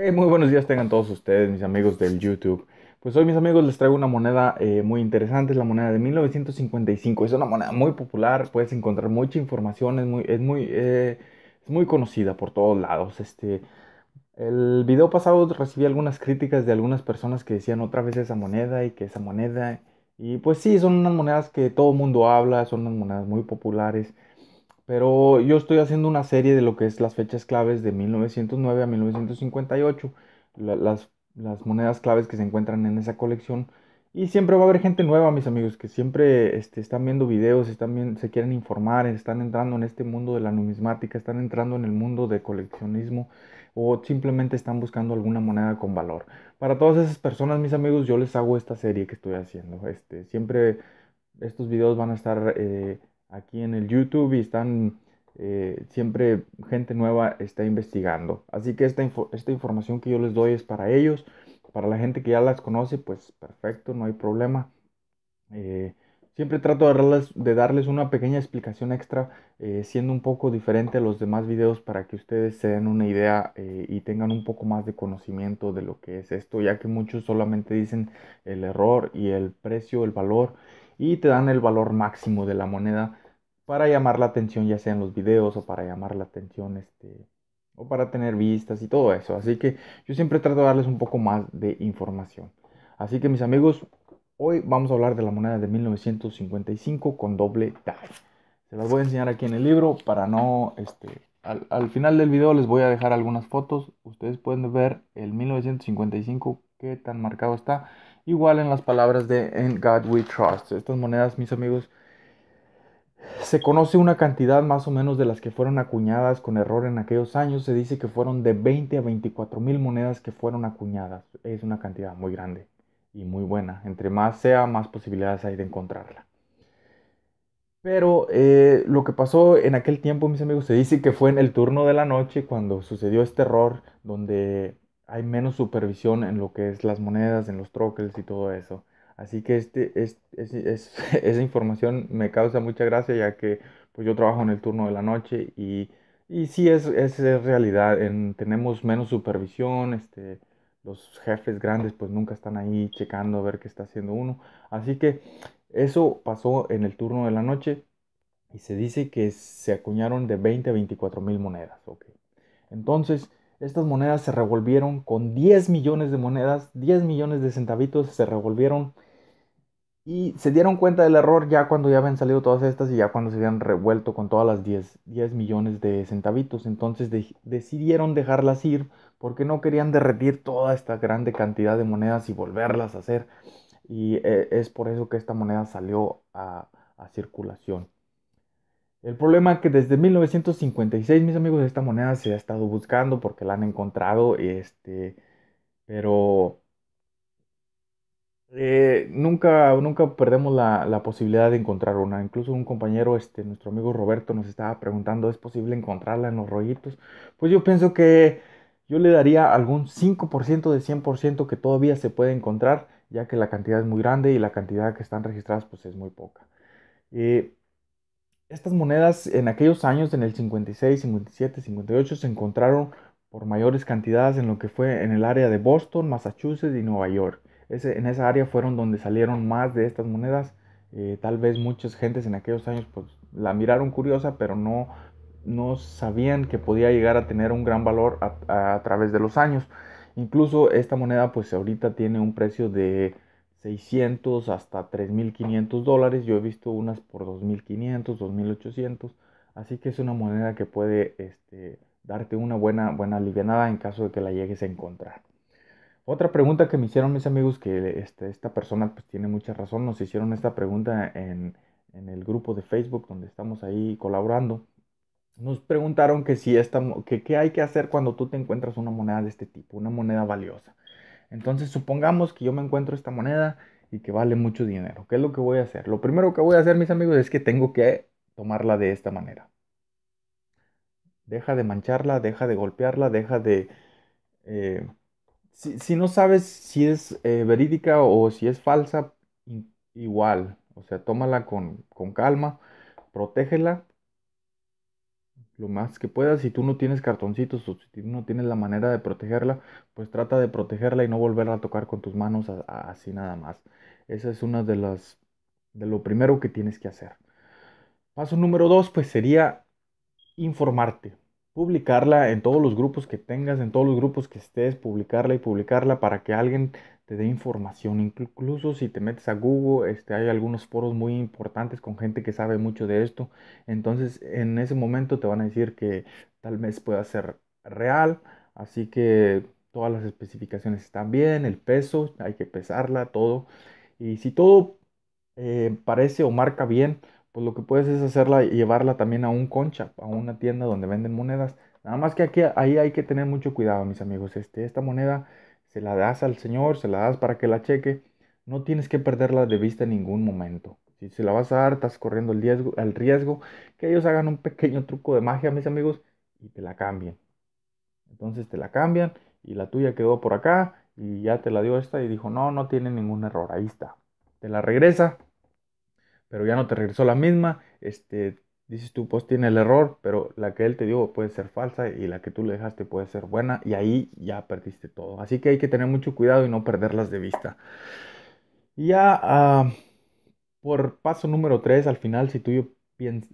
Eh, muy buenos días tengan todos ustedes, mis amigos del YouTube. Pues hoy mis amigos les traigo una moneda eh, muy interesante, es la moneda de 1955. Es una moneda muy popular, puedes encontrar mucha información, es muy, es muy, eh, muy conocida por todos lados. Este, el video pasado recibí algunas críticas de algunas personas que decían otra vez esa moneda y que esa moneda... Y pues sí, son unas monedas que todo el mundo habla, son unas monedas muy populares. Pero yo estoy haciendo una serie de lo que es las fechas claves de 1909 a 1958, las, las monedas claves que se encuentran en esa colección. Y siempre va a haber gente nueva, mis amigos, que siempre este, están viendo videos, están se quieren informar, están entrando en este mundo de la numismática, están entrando en el mundo de coleccionismo o simplemente están buscando alguna moneda con valor. Para todas esas personas, mis amigos, yo les hago esta serie que estoy haciendo. Este, siempre estos videos van a estar eh, aquí en el YouTube y están eh, siempre gente nueva está investigando. Así que esta, esta información que yo les doy es para ellos. Para la gente que ya las conoce, pues perfecto, no hay problema. Eh, siempre trato de darles, de darles, una pequeña explicación extra, eh, siendo un poco diferente a los demás videos para que ustedes se den una idea y tengan un poco más de conocimiento de lo que es esto, ya que muchos solamente dicen el error y el precio, el valor y te dan el valor máximo de la moneda para llamar la atención ya sea en los videos o para llamar la atención este o para tener vistas y todo eso. Así que yo siempre trato de darles un poco más de información. Así que mis amigos, hoy vamos a hablar de la moneda de 1955 con doble tag. Se las voy a enseñar aquí en el libro para no este al, al final del video les voy a dejar algunas fotos. Ustedes pueden ver el 1955 qué tan marcado está Igual en las palabras de In God We Trust. Estas monedas, mis amigos, se conoce una cantidad más o menos de las que fueron acuñadas con error en aquellos años. Se dice que fueron de 20 a 24 mil monedas que fueron acuñadas. Es una cantidad muy grande y muy buena. Entre más sea, más posibilidades hay de encontrarla. Pero eh, lo que pasó en aquel tiempo, mis amigos, se dice que fue en el turno de la noche cuando sucedió este error donde hay menos supervisión en lo que es las monedas, en los troques y todo eso. Así que este, es, esa información me causa mucha gracia ya que pues yo trabajo en el turno de la noche y, y sí es, es, realidad, tenemos menos supervisión, este, los jefes grandes pues nunca están ahí checando a ver qué está haciendo uno. Así que eso pasó en el turno de la noche y se dice que se acuñaron de 20 a 24 mil monedas. Entonces, estas monedas se revolvieron con 10 millones de monedas, 10 millones de centavitos se revolvieron y se dieron cuenta del error ya cuando ya habían salido todas estas y ya cuando se habían revuelto con todas las 10, 10 millones de centavitos. Entonces decidieron dejarlas ir porque no querían derretir toda esta grande cantidad de monedas y volverlas a hacer. Y eh, es por eso que esta moneda salió a circulación. El problema es que desde 1956, mis amigos, esta moneda se ha estado buscando porque la han encontrado, este, pero eh, nunca, nunca perdemos la, posibilidad de encontrar una. Incluso un compañero, este, nuestro amigo Roberto, nos estaba preguntando, ¿es posible encontrarla en los rollitos? Pues yo pienso que yo le daría algún 5% de 100% que todavía se puede encontrar, ya que la cantidad es muy grande y la cantidad que están registradas pues es muy poca. Eh, estas monedas en aquellos años, en el 56, 57, 58, se encontraron por mayores cantidades en lo que fue en el área de Boston, Massachusetts y Nueva York. en esa área fueron donde salieron más de estas monedas. Eh, tal vez muchas gentes en aquellos años pues, la miraron curiosa, pero no, no sabían que podía llegar a tener un gran valor a, a través de los años. Incluso esta moneda pues ahorita tiene un precio de 600 hasta 3.500 dólares. Yo he visto unas por 2.500, 2.800. Así que es una moneda que puede este, darte una buena, buena alivianada en caso de que la llegues a encontrar. Otra pregunta que me hicieron mis amigos, que este, esta persona pues tiene mucha razón, nos hicieron esta pregunta en, el grupo de Facebook donde estamos ahí colaborando. Nos preguntaron que si esta, que qué hay que hacer cuando tú te encuentras una moneda de este tipo, una moneda valiosa. Entonces supongamos que yo me encuentro esta moneda y que vale mucho dinero. ¿Qué es lo que voy a hacer? Lo primero que voy a hacer, mis amigos, es que tengo que tomarla de esta manera. Deja de mancharla, deja de golpearla, deja de... Eh, si, no sabes si es eh, verídica o si es falsa, igual. O sea, tómala con, con calma, protégela lo más que puedas. Si tú no tienes cartoncitos o si tú no tienes la manera de protegerla, pues trata de protegerla y no volverla a tocar con tus manos así nada más. Esa es una de las de lo primero que tienes que hacer. Paso número dos, pues sería informarte. Publicarla en todos los grupos que tengas, en todos los grupos que estés, publicarla y publicarla para que alguien te dé información. Incluso si te metes a Google, este, hay algunos foros muy importantes con gente que sabe mucho de esto. Entonces en ese momento te van a decir que tal vez pueda ser real. Así que todas las especificaciones están bien, el peso, hay que pesarla, todo. Y si todo eh, parece o marca bien, pues lo que puedes es hacerla y llevarla también a un concha, a una tienda donde venden monedas. Nada más que aquí ahí hay que tener mucho cuidado, mis amigos. Este, esta moneda se la das al Señor, se la das para que la cheque, no tienes que perderla de vista en ningún momento. Si se la vas a dar, estás corriendo el riesgo, riesgo que ellos hagan un pequeño truco de magia, mis amigos, y te la cambien. Entonces te la cambian y la tuya quedó por acá y ya te la dio esta y dijo, no, no tiene ningún error, ahí está. Te la regresa, pero ya no te regresó la misma, este, dices tú, pues tiene el error, pero la que él te dio puede ser falsa y la que tú le dejaste puede ser buena y ahí ya perdiste todo. Así que hay que tener mucho cuidado y no perderlas de vista. ya ah, por paso número 3, al final, si tú,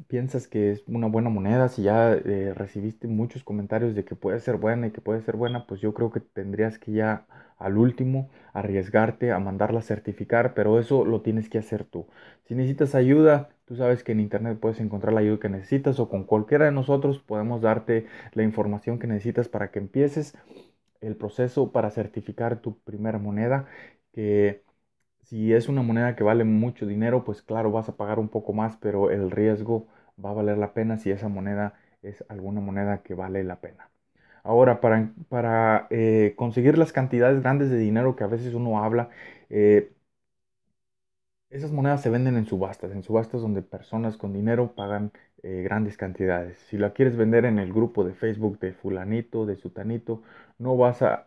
piensas que es una buena moneda, si ya eh, recibiste muchos comentarios de que puede ser buena y que puede ser buena, pues yo creo que tendrías que ya al último arriesgarte a mandarla a certificar, pero eso lo tienes que hacer tú. Si necesitas ayuda, tú sabes que en internet puedes encontrar la ayuda que necesitas o con cualquiera de nosotros podemos darte la información que necesitas para que empieces el proceso para certificar tu primera moneda que si es una moneda que vale mucho dinero, pues claro, vas a pagar un poco más, pero el riesgo va a valer la pena si esa moneda es alguna moneda que vale la pena. Ahora, para, para eh, conseguir las cantidades grandes de dinero que a veces uno habla, eh, esas monedas se venden en subastas, en subastas donde personas con dinero pagan eh, grandes cantidades. Si la quieres vender en el grupo de Facebook de fulanito, de sutanito, no vas a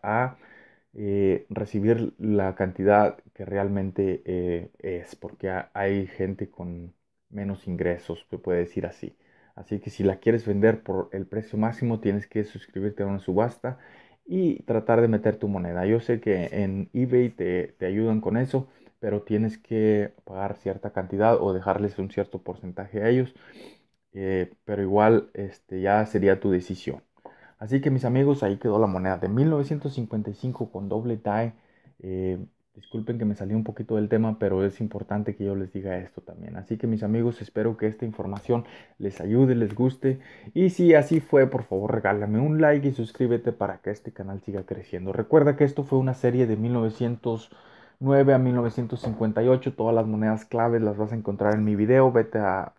eh, recibir la cantidad que realmente eh, es, porque hay gente con menos ingresos, se puede decir así. Así que si la quieres vender por el precio máximo, tienes que suscribirte a una subasta y tratar de meter tu moneda. Yo sé que en eBay te, ayudan con eso, pero tienes que pagar cierta cantidad o dejarles un cierto porcentaje a ellos. Eh, pero igual este, ya sería tu decisión. Así que mis amigos, ahí quedó la moneda de 1955 con doble tie. Eh, disculpen que me salí un poquito del tema, pero es importante que yo les diga esto también. Así que mis amigos, espero que esta información les ayude, les guste. Y si así fue, por favor regálame un like y suscríbete para que este canal siga creciendo. Recuerda que esto fue una serie de 1909 a 1958. Todas las monedas claves las vas a encontrar en mi video. Vete a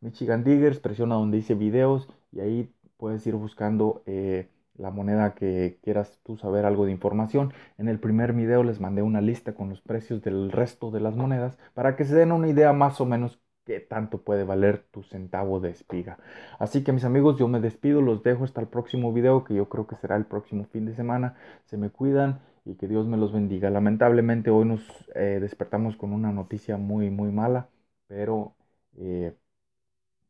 Michigan Diggers, presiona donde dice videos y ahí puedes ir buscando eh, la moneda que quieras tú saber algo de información. En el primer video les mandé una lista con los precios del resto de las monedas para que se den una idea más o menos qué tanto puede valer tu centavo de espiga. Así que mis amigos, yo me despido, los dejo hasta el próximo video que yo creo que será el próximo fin de semana. Se me cuidan y que Dios me los bendiga. Lamentablemente hoy nos eh, despertamos con una noticia muy, muy mala, pero eh,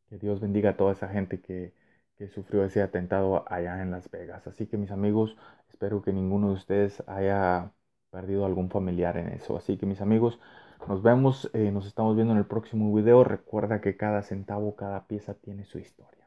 que Dios bendiga a toda esa gente que que sufrió ese atentado allá en Las Vegas. Así que mis amigos, espero que ninguno de ustedes haya perdido algún familiar en eso. Así que mis amigos, nos vemos, eh, nos estamos viendo en el próximo video. Recuerda que cada centavo, cada pieza tiene su historia.